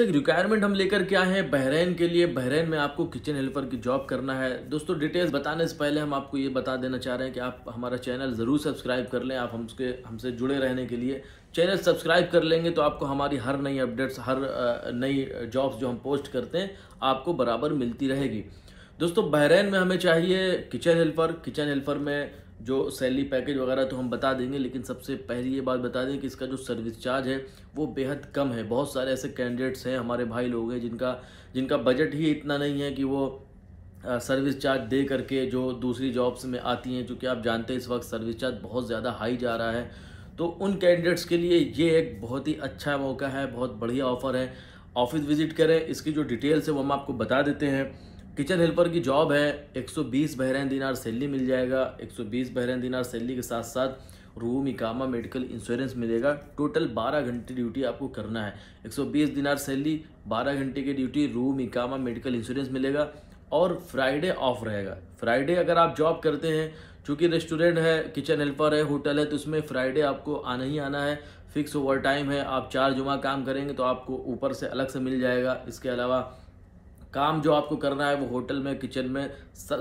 एक रिक्वायरमेंट हम लेकर क्या है बहरेन के लिए बहरीन में आपको किचन हेल्पर की जॉब करना है दोस्तों डिटेल्स बताने से पहले हम आपको ये बता देना चाह रहे हैं कि आप हमारा चैनल ज़रूर सब्सक्राइब कर लें आप हमसे हमसे जुड़े रहने के लिए चैनल सब्सक्राइब कर लेंगे तो आपको हमारी हर नई अपडेट्स हर नई जॉब्स जो हम पोस्ट करते हैं आपको बराबर मिलती रहेगी दोस्तों बहरीन में हमें चाहिए किचन हेल्पर किचन हेल्पर में जो सैलरी पैकेज वगैरह तो हम बता देंगे लेकिन सबसे पहली ये बात बता दें कि इसका जो सर्विस चार्ज है वो बेहद कम है बहुत सारे ऐसे कैंडिडेट्स हैं हमारे भाई लोग हैं जिनका जिनका बजट ही इतना नहीं है कि वो सर्विस चार्ज दे करके जो दूसरी जॉब्स में आती हैं चूँकि आप जानते हैं इस वक्त सर्विस चार्ज बहुत ज़्यादा हाई जा रहा है तो उन कैंडिडेट्स के लिए ये एक बहुत ही अच्छा मौका है बहुत बढ़िया ऑफ़र है ऑफिस विज़िट करें इसकी जो डिटेल्स है वो हम आपको बता देते हैं किचन हेल्पर की जॉब है 120 बहरेन दिनार सैलरी मिल जाएगा 120 बहरेन दिनार सैलरी के साथ साथ रूम इकामा मेडिकल इंश्योरेंस मिलेगा टोटल 12 घंटे ड्यूटी आपको करना है 120 दिनार सैलरी 12 घंटे की ड्यूटी रूम इकामा मेडिकल इंश्योरेंस मिलेगा और फ्राइडे ऑफ रहेगा फ्राइडे अगर आप जॉब करते हैं चूँकि रेस्टोरेंट है किचन हेल्पर है होटल है तो उसमें फ्राइडे आपको आना ही आना है फिक्स ओवर टाइम है आप चार जुमा काम करेंगे तो आपको ऊपर से अलग से मिल जाएगा इसके अलावा काम जो आपको करना है वो होटल में किचन में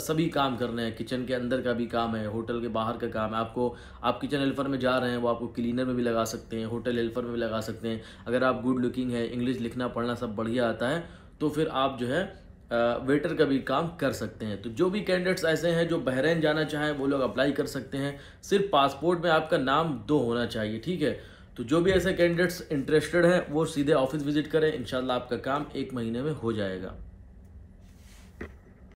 सभी काम करने हैं किचन के अंदर का भी काम है होटल के बाहर का काम है आपको आप किचन हेल्पर में जा रहे हैं वो आपको क्लीनर में भी लगा सकते हैं होटल हेल्पर में भी लगा सकते हैं अगर आप गुड लुकिंग है इंग्लिश लिखना पढ़ना सब बढ़िया आता है तो फिर आप जो है वेटर का भी काम कर सकते हैं तो जो भी कैंडिडेट्स ऐसे हैं जो बहरीन जाना चाहें वो लोग अप्लाई कर सकते हैं सिर्फ पासपोर्ट में आपका नाम दो होना चाहिए ठीक है तो जो भी ऐसे कैंडिडेट्स इंटरेस्टेड हैं वो सीधे ऑफिस विजिट करें इंशाल्लाह आपका काम एक महीने में हो जाएगा